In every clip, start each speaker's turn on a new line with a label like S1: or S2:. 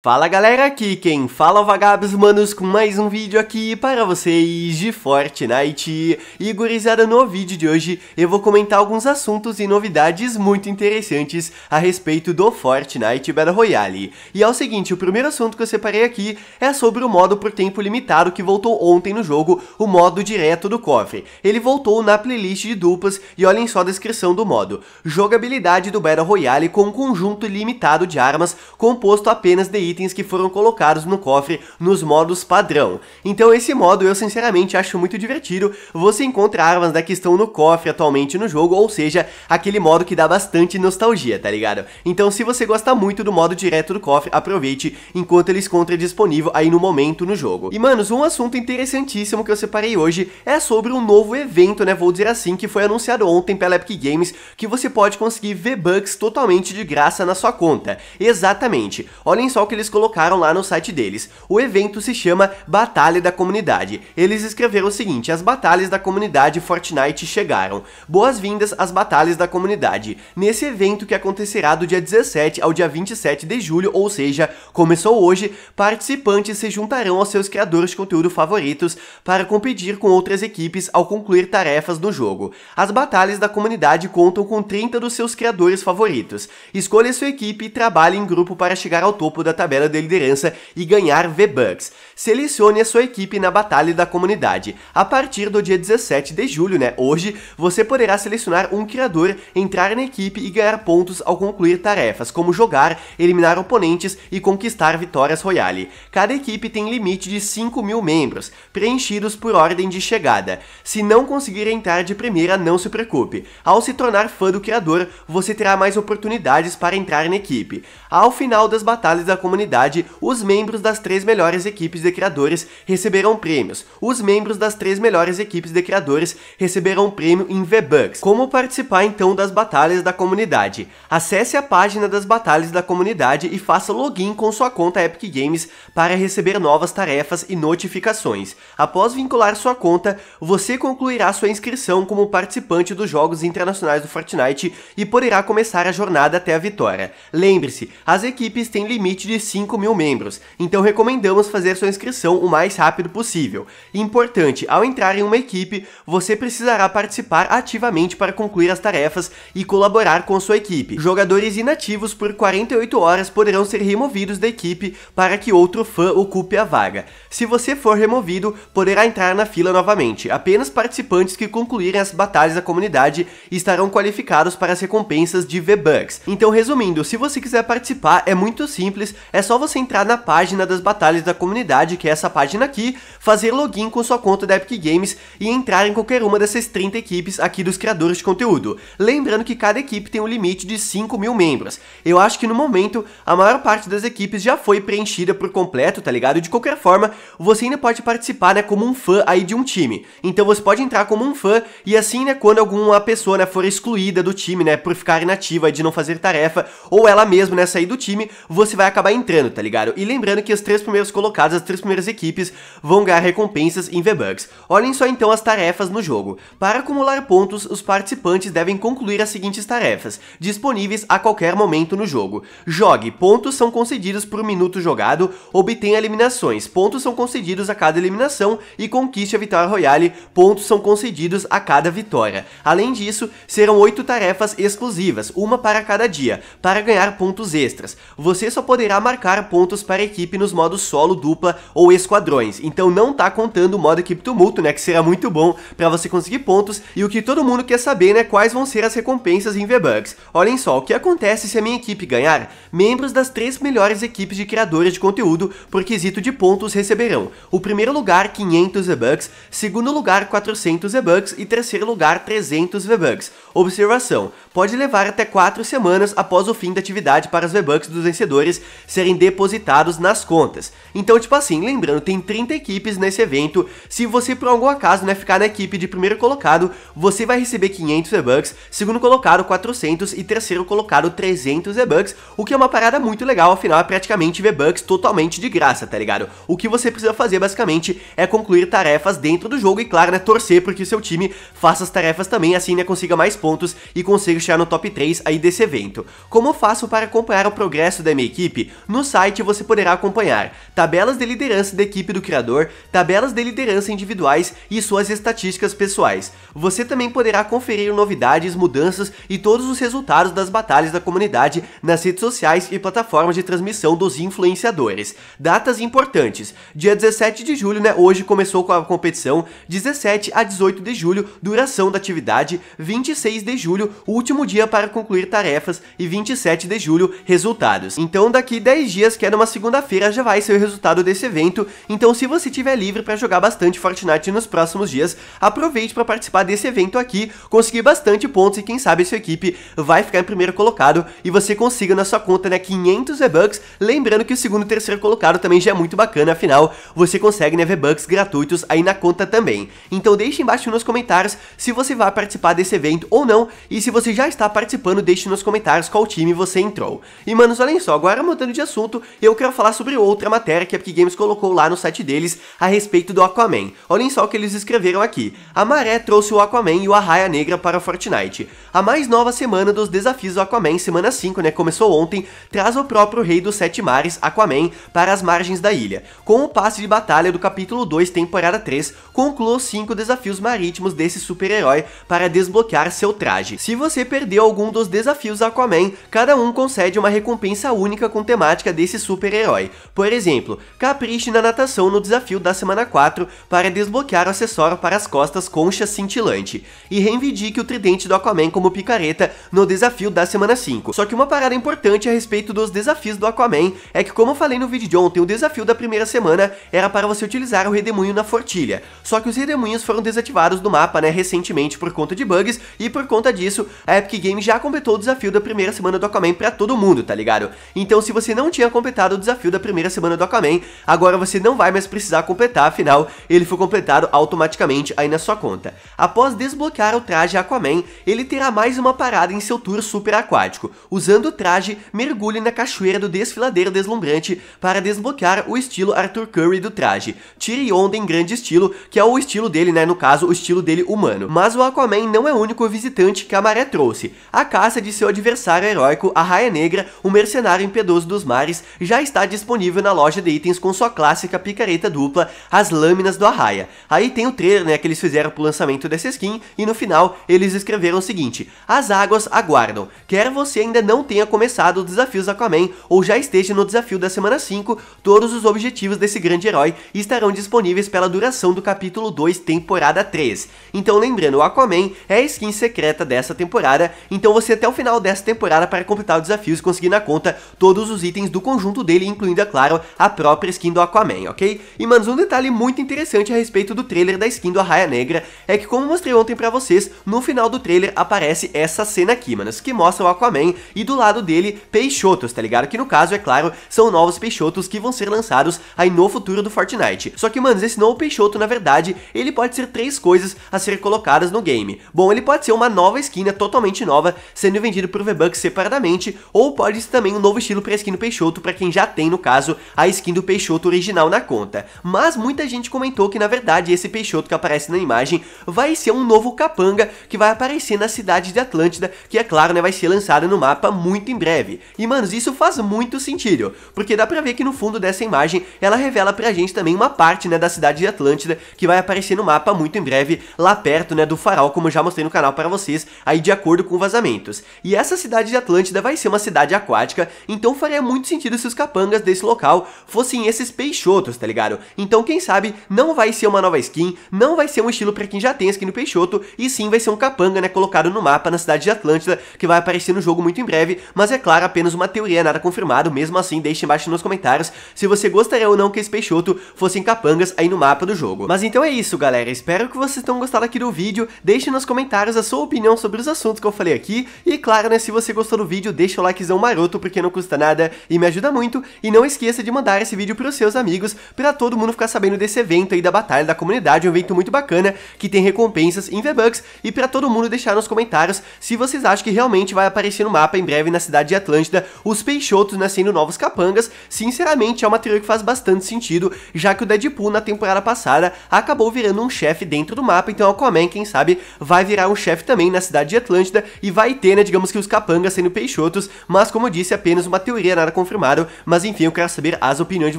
S1: Fala galera, aqui quem fala é vagabos manos com mais um vídeo aqui para vocês de Fortnite E gurizada, no vídeo de hoje eu vou comentar alguns assuntos e novidades muito interessantes a respeito do Fortnite Battle Royale E é o seguinte, o primeiro assunto que eu separei aqui é sobre o modo por tempo limitado que voltou ontem no jogo O modo direto do cofre Ele voltou na playlist de duplas e olhem só a descrição do modo Jogabilidade do Battle Royale com um conjunto limitado de armas composto apenas de itens que foram colocados no cofre nos modos padrão. Então esse modo eu sinceramente acho muito divertido, você encontra armas né, que estão no cofre atualmente no jogo, ou seja, aquele modo que dá bastante nostalgia, tá ligado? Então se você gosta muito do modo direto do cofre, aproveite enquanto ele encontra disponível aí no momento no jogo. E manos, um assunto interessantíssimo que eu separei hoje é sobre um novo evento, né, vou dizer assim, que foi anunciado ontem pela Epic Games, que você pode conseguir V-Bucks totalmente de graça na sua conta. Exatamente. Olhem só o que eles colocaram lá no site deles. O evento se chama Batalha da Comunidade. Eles escreveram o seguinte: as batalhas da comunidade Fortnite chegaram. Boas-vindas às batalhas da comunidade. Nesse evento que acontecerá do dia 17 ao dia 27 de julho, ou seja, começou hoje, participantes se juntarão aos seus criadores de conteúdo favoritos para competir com outras equipes ao concluir tarefas do jogo. As batalhas da comunidade contam com 30 dos seus criadores favoritos. Escolha sua equipe e trabalhe em grupo para chegar ao topo da tabela tabela de liderança e ganhar V-Bucks selecione a sua equipe na Batalha da Comunidade. A partir do dia 17 de julho, né, hoje, você poderá selecionar um criador, entrar na equipe e ganhar pontos ao concluir tarefas, como jogar, eliminar oponentes e conquistar vitórias Royale. Cada equipe tem limite de 5 mil membros, preenchidos por ordem de chegada. Se não conseguir entrar de primeira, não se preocupe. Ao se tornar fã do criador, você terá mais oportunidades para entrar na equipe. Ao final das batalhas da comunidade, os membros das três melhores equipes de criadores receberão prêmios. Os membros das três melhores equipes de criadores receberão prêmio em V-Bucks. Como participar então das batalhas da comunidade? Acesse a página das batalhas da comunidade e faça login com sua conta Epic Games para receber novas tarefas e notificações. Após vincular sua conta, você concluirá sua inscrição como participante dos Jogos Internacionais do Fortnite e poderá começar a jornada até a vitória. Lembre-se, as equipes têm limite de 5 mil membros, então recomendamos fazer sua inscrição inscrição o mais rápido possível. Importante, ao entrar em uma equipe, você precisará participar ativamente para concluir as tarefas e colaborar com sua equipe. Jogadores inativos por 48 horas poderão ser removidos da equipe para que outro fã ocupe a vaga. Se você for removido, poderá entrar na fila novamente. Apenas participantes que concluírem as batalhas da comunidade estarão qualificados para as recompensas de V-Bucks. Então, resumindo, se você quiser participar, é muito simples, é só você entrar na página das batalhas da comunidade que é essa página aqui, fazer login com sua conta da Epic Games e entrar em qualquer uma dessas 30 equipes aqui dos criadores de conteúdo. Lembrando que cada equipe tem um limite de 5 mil membros. Eu acho que no momento a maior parte das equipes já foi preenchida por completo, tá ligado? De qualquer forma, você ainda pode participar, né, como um fã aí de um time. Então você pode entrar como um fã e assim, né, quando alguma pessoa, né, for excluída do time, né, por ficar inativa e de não fazer tarefa, ou ela mesma, né, sair do time, você vai acabar entrando, tá ligado? E lembrando que os três primeiros colocados, as três duas primeiras equipes vão ganhar recompensas em V-Bucks. Olhem só então as tarefas no jogo. Para acumular pontos, os participantes devem concluir as seguintes tarefas, disponíveis a qualquer momento no jogo. Jogue, pontos são concedidos por minuto jogado, obtenha eliminações, pontos são concedidos a cada eliminação e conquiste a vitória royale, pontos são concedidos a cada vitória. Além disso, serão oito tarefas exclusivas, uma para cada dia, para ganhar pontos extras. Você só poderá marcar pontos para a equipe nos modos solo, dupla ou esquadrões. Então não tá contando o modo equipe tumulto, né, que será muito bom para você conseguir pontos. E o que todo mundo quer saber, né, quais vão ser as recompensas em V-Bucks. Olhem só, o que acontece se a minha equipe ganhar? Membros das três melhores equipes de criadores de conteúdo por quesito de pontos receberão. O primeiro lugar, 500 V-Bucks, segundo lugar, 400 V-Bucks e terceiro lugar, 300 V-Bucks. Observação: pode levar até 4 semanas após o fim da atividade para as V-Bucks dos vencedores serem depositados nas contas. Então, tipo assim, lembrando, tem 30 equipes nesse evento. Se você por algum acaso né, ficar na equipe de primeiro colocado, você vai receber 500 V-Bucks, segundo colocado 400 e terceiro colocado 300 V-Bucks, o que é uma parada muito legal, afinal é praticamente V-Bucks totalmente de graça, tá ligado? O que você precisa fazer basicamente é concluir tarefas dentro do jogo e claro, né, torcer porque o seu time faça as tarefas também, assim né, consiga mais pontos pontos e consigo chegar no top 3 aí desse evento. Como faço para acompanhar o progresso da minha equipe? No site você poderá acompanhar tabelas de liderança da equipe do criador, tabelas de liderança individuais e suas estatísticas pessoais. Você também poderá conferir novidades, mudanças e todos os resultados das batalhas da comunidade nas redes sociais e plataformas de transmissão dos influenciadores. Datas importantes. Dia 17 de julho, né? Hoje começou com a competição. 17 a 18 de julho, duração da atividade 26 26 de julho, o último dia para concluir tarefas, e 27 de julho, resultados. Então daqui 10 dias, que é numa segunda-feira, já vai ser o resultado desse evento, então se você tiver livre para jogar bastante Fortnite nos próximos dias, aproveite para participar desse evento aqui, conseguir bastante pontos e quem sabe sua equipe vai ficar em primeiro colocado e você consiga na sua conta né, 500 V-Bucks, lembrando que o segundo e terceiro colocado também já é muito bacana, afinal você consegue né, V-Bucks gratuitos aí na conta também. Então deixe embaixo nos comentários se você vai participar desse evento ou ou não, e se você já está participando, deixe nos comentários qual time você entrou. E manos, olhem só, agora mudando de assunto, eu quero falar sobre outra matéria que a Epic Games colocou lá no site deles a respeito do Aquaman. Olhem só o que eles escreveram aqui. A Maré trouxe o Aquaman e o Arraia Negra para Fortnite. A mais nova semana dos desafios do Aquaman, semana 5, né, começou ontem, traz o próprio Rei dos Sete Mares, Aquaman, para as margens da ilha. Com o passe de batalha do capítulo 2, temporada 3, concluiu cinco desafios marítimos desse super-herói para desbloquear seu seu traje. Se você perdeu algum dos desafios Aquaman, cada um concede uma recompensa única com temática desse super-herói. Por exemplo, capriche na natação no desafio da semana 4 para desbloquear o acessório para as costas concha cintilante, e reivindique o tridente do Aquaman como picareta no desafio da semana 5. Só que uma parada importante a respeito dos desafios do Aquaman é que como eu falei no vídeo de ontem, o desafio da primeira semana era para você utilizar o redemoinho na fortilha, só que os redemoinhos foram desativados do mapa né, recentemente por conta de bugs e por conta disso, a Epic Games já completou o desafio da primeira semana do Aquaman pra todo mundo, tá ligado? Então se você não tinha completado o desafio da primeira semana do Aquaman, agora você não vai mais precisar completar, afinal, ele foi completado automaticamente aí na sua conta. Após desbloquear o traje Aquaman, ele terá mais uma parada em seu tour super aquático. Usando o traje, mergulhe na cachoeira do desfiladeiro deslumbrante para desbloquear o estilo Arthur Curry do traje. Tire onda em grande estilo, que é o estilo dele, né, no caso, o estilo dele humano. Mas o Aquaman não é o único visitante visitante que a maré trouxe. A caça de seu adversário heróico, a Raia Negra, o mercenário impiedoso dos mares, já está disponível na loja de itens com sua clássica picareta dupla, as lâminas do Arraia. Aí tem o trailer né, que eles fizeram pro lançamento dessa skin, e no final eles escreveram o seguinte, as águas aguardam. Quer você ainda não tenha começado os desafios Aquaman, ou já esteja no desafio da semana 5, todos os objetivos desse grande herói estarão disponíveis pela duração do capítulo 2, temporada 3. Então lembrando, o Aquaman é a skin secreta secreta dessa temporada, então você até o final dessa temporada para completar os desafios e conseguir na conta todos os itens do conjunto dele, incluindo, é claro, a própria skin do Aquaman, ok? E, mano, um detalhe muito interessante a respeito do trailer da skin do Arraia Negra é que, como mostrei ontem pra vocês, no final do trailer aparece essa cena aqui, mano, que mostra o Aquaman e do lado dele Peixotos, tá ligado? Que no caso, é claro, são novos Peixotos que vão ser lançados aí no futuro do Fortnite. Só que, manos, esse novo Peixoto, na verdade, ele pode ser três coisas a ser colocadas no game. Bom, ele pode ser uma uma nova skin é totalmente nova, sendo vendido por V-Bucks separadamente, ou pode ser também um novo estilo para a skin do Peixoto, para quem já tem, no caso, a skin do Peixoto original na conta. Mas muita gente comentou que, na verdade, esse Peixoto que aparece na imagem vai ser um novo capanga que vai aparecer na cidade de Atlântida, que, é claro, né, vai ser lançada no mapa muito em breve. E, manos, isso faz muito sentido, porque dá pra ver que no fundo dessa imagem, ela revela pra gente também uma parte, né, da cidade de Atlântida, que vai aparecer no mapa muito em breve, lá perto, né, do farol, como já mostrei no canal para vocês vocês aí de acordo com vazamentos. E essa cidade de Atlântida vai ser uma cidade aquática, então faria muito sentido se os capangas desse local fossem esses peixotos, tá ligado? Então quem sabe não vai ser uma nova skin, não vai ser um estilo pra quem já tem skin no peixoto, e sim vai ser um capanga, né, colocado no mapa na cidade de Atlântida, que vai aparecer no jogo muito em breve, mas é claro, apenas uma teoria, nada confirmado, mesmo assim deixe embaixo nos comentários se você gostaria ou não que esse peixoto fossem capangas aí no mapa do jogo. Mas então é isso, galera, espero que vocês tenham gostado aqui do vídeo, deixe nos comentários a sua sua opinião sobre os assuntos que eu falei aqui. E claro, né, se você gostou do vídeo, deixa o likezão maroto, porque não custa nada e me ajuda muito. E não esqueça de mandar esse vídeo pros seus amigos, pra todo mundo ficar sabendo desse evento aí da Batalha da Comunidade, um evento muito bacana, que tem recompensas em V-Bucks, e pra todo mundo deixar nos comentários se vocês acham que realmente vai aparecer no mapa em breve na cidade de Atlântida os Peixotos nascendo novos capangas. Sinceramente, é uma teoria que faz bastante sentido, já que o Deadpool na temporada passada acabou virando um chefe dentro do mapa, então Aquaman, quem sabe, vai virar um chefe também na cidade de Atlântida e vai ter, né, digamos que os capangas sendo peixotos, mas como eu disse, apenas uma teoria, nada confirmado, mas enfim, eu quero saber as opiniões de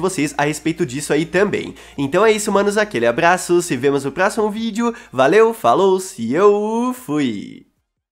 S1: vocês a respeito disso aí também. Então é isso, manos, aquele abraço, se vemos no próximo vídeo, valeu, falou, se eu fui!